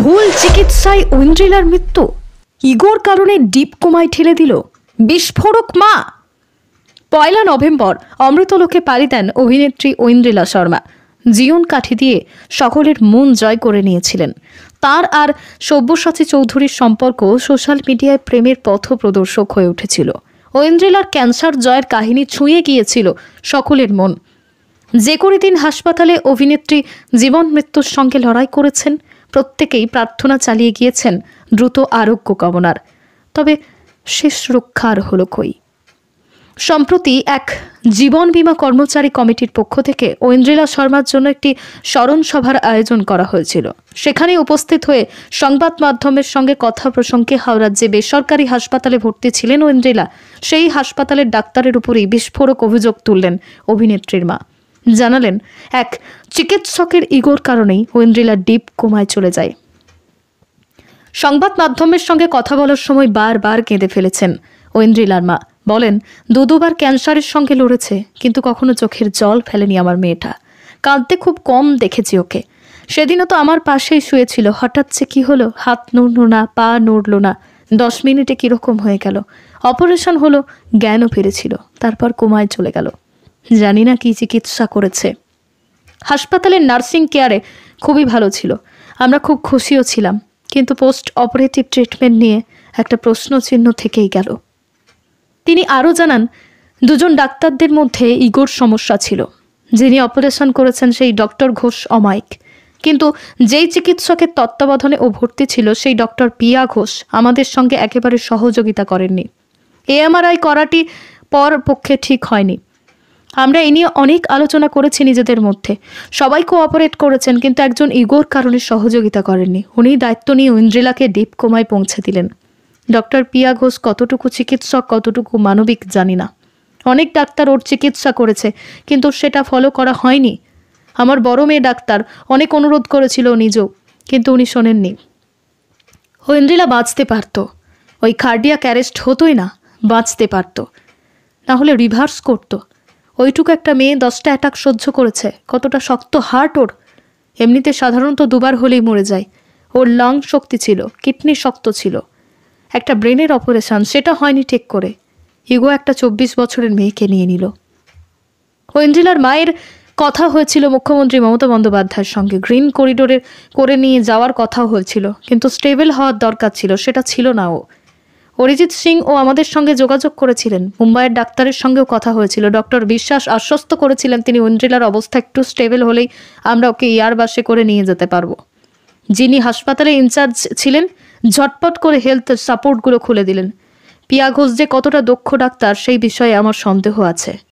ভুল চিকিৎসায় ঐন্দ্রিলার মৃত্যু ইগোর কারণে ডিপ কোমায় ঠেলে দিল বিস্ফোরক মা পয়লা নভেম্বর অমৃতলোকে পাড়ি দেন অভিনেত্রী ঐন্দ্রিলা শর্মা জীবন কাঠি দিয়ে সকলের মন জয় করে নিয়েছিলেন তার আর সব্যসাচী চৌধুরীর সম্পর্ক সোশ্যাল মিডিয়ায় প্রেমের পথ প্রদর্শক হয়ে উঠেছিল ঐন্দ্রিলার ক্যান্সার জয়ের কাহিনী ছুঁয়ে গিয়েছিল সকলের মন যে করে দিন হাসপাতালে অভিনেত্রী জীবন মৃত্যুর সঙ্গে লড়াই করেছেন প্রত্যেকেই প্রার্থনা চালিয়ে গিয়েছেন দ্রুত আরোগ্য কামনার তবে শেষ রক্ষার আর কই সম্প্রতি এক জীবন বীমা কর্মচারী কমিটির পক্ষ থেকে ঐন্দ্রিলা শর্মার জন্য একটি স্মরণ সভার আয়োজন করা হয়েছিল সেখানে উপস্থিত হয়ে সংবাদ মাধ্যমের সঙ্গে কথা প্রসঙ্গে হাওড়ার যে বেসরকারি হাসপাতালে ভর্তি ছিলেন ঐন্দ্রিলা সেই হাসপাতালের ডাক্তারের উপরেই বিস্ফোরক অভিযোগ তুললেন অভিনেত্রীর মা জানালেন এক চিকিৎসকের ইগোর কারণেই ওয়েন্দ্রিলা ডিপ কোমায় চলে যায় সংবাদ মাধ্যমের সঙ্গে কথা বলার সময় বারবার কেঁদে ফেলেছেন ওয়েন্দ্রিলার মা বলেন দু দুবার ক্যান্সারের সঙ্গে লড়েছে কিন্তু কখনো চোখের জল ফেলেনি আমার মেয়েটা কাঁদতে খুব কম দেখেছি ওকে সেদিনও তো আমার পাশেই শুয়েছিল হঠাৎ যে কী হলো হাত নড়ল না পা নড়ল না দশ মিনিটে কীরকম হয়ে গেল অপারেশন হলো জ্ঞানও ফিরেছিল তারপর কোমায় চলে গেল জানি না কী চিকিৎসা করেছে হাসপাতালের নার্সিং কেয়ারে খুবই ভালো ছিল আমরা খুব খুশিও ছিলাম কিন্তু পোস্ট অপারেটিভ ট্রিটমেন্ট নিয়ে একটা প্রশ্ন চিহ্ন থেকেই গেল তিনি আরও জানান দুজন ডাক্তারদের মধ্যে ইগোর সমস্যা ছিল যিনি অপারেশন করেছেন সেই ডক্টর ঘোষ অমায়িক কিন্তু যেই চিকিৎসকের তত্ত্বাবধানে ও ভর্তি ছিল সেই ডক্টর পিয়া ঘোষ আমাদের সঙ্গে একেবারে সহযোগিতা করেননি এএমআরআই করাটি পর পক্ষে ঠিক হয়নি আমরা এ নিয়ে অনেক আলোচনা করেছি নিজেদের মধ্যে সবাই কোঅপারেট করেছেন কিন্তু একজন ইগোর কারণে সহযোগিতা করেননি উনি দায়িত্ব নিয়ে ইন্দ্রিলাকে ডিপ কোমায় পৌঁছে দিলেন ডক্টর পিয়া ঘোষ কতটুকু চিকিৎসক কতটুকু মানবিক জানি না অনেক ডাক্তার ওর চিকিৎসা করেছে কিন্তু সেটা ফলো করা হয়নি আমার বড় মেয়ে ডাক্তার অনেক অনুরোধ করেছিল নিজেও কিন্তু উনি শোনেননি ও ইন্দ্রিলা বাঁচতে পারত ওই খার্ডিয়া ক্যারেস্ট হতোই না বাঁচতে পারত না হলে রিভার্স করতো ওইটুকু একটা মেয়ে দশটা অ্যাটাক সহ্য করেছে কতটা শক্ত হার্ট ওর এমনিতে সাধারণত দুবার হলেই মরে যায় ওর লাং শক্তি ছিল কিডনি শক্ত ছিল একটা ব্রেনের অপারেশন সেটা হয়নি ঠিক করে ইগো একটা চব্বিশ বছরের মেয়েকে নিয়ে নিল ঐন্দ্রিলার মায়ের কথা হয়েছিল মুখ্যমন্ত্রী মমতা বন্দ্যোপাধ্যায়ের সঙ্গে গ্রিন করিডোরে করে নিয়ে যাওয়ার কথা হয়েছিল কিন্তু স্টেবল হওয়ার দরকার ছিল সেটা ছিল না ও অরিজিৎ সিং ও আমাদের সঙ্গে যোগাযোগ করেছিলেন মুম্বাইয়ের ডাক্তারের সঙ্গেও কথা হয়েছিল ডক্টর বিশ্বাস আশ্বস্ত করেছিলেন তিনি ইন্দ্রিলার অবস্থা একটু স্টেবল হলেই আমরা ওকে ইয়ার e বাসে করে নিয়ে যেতে পারবো যিনি হাসপাতালে ইনচার্জ ছিলেন ঝটপট করে হেলথ সাপোর্টগুলো খুলে দিলেন পিয়া ঘোষ যে কতটা দক্ষ ডাক্তার সেই বিষয়ে আমার সন্দেহ আছে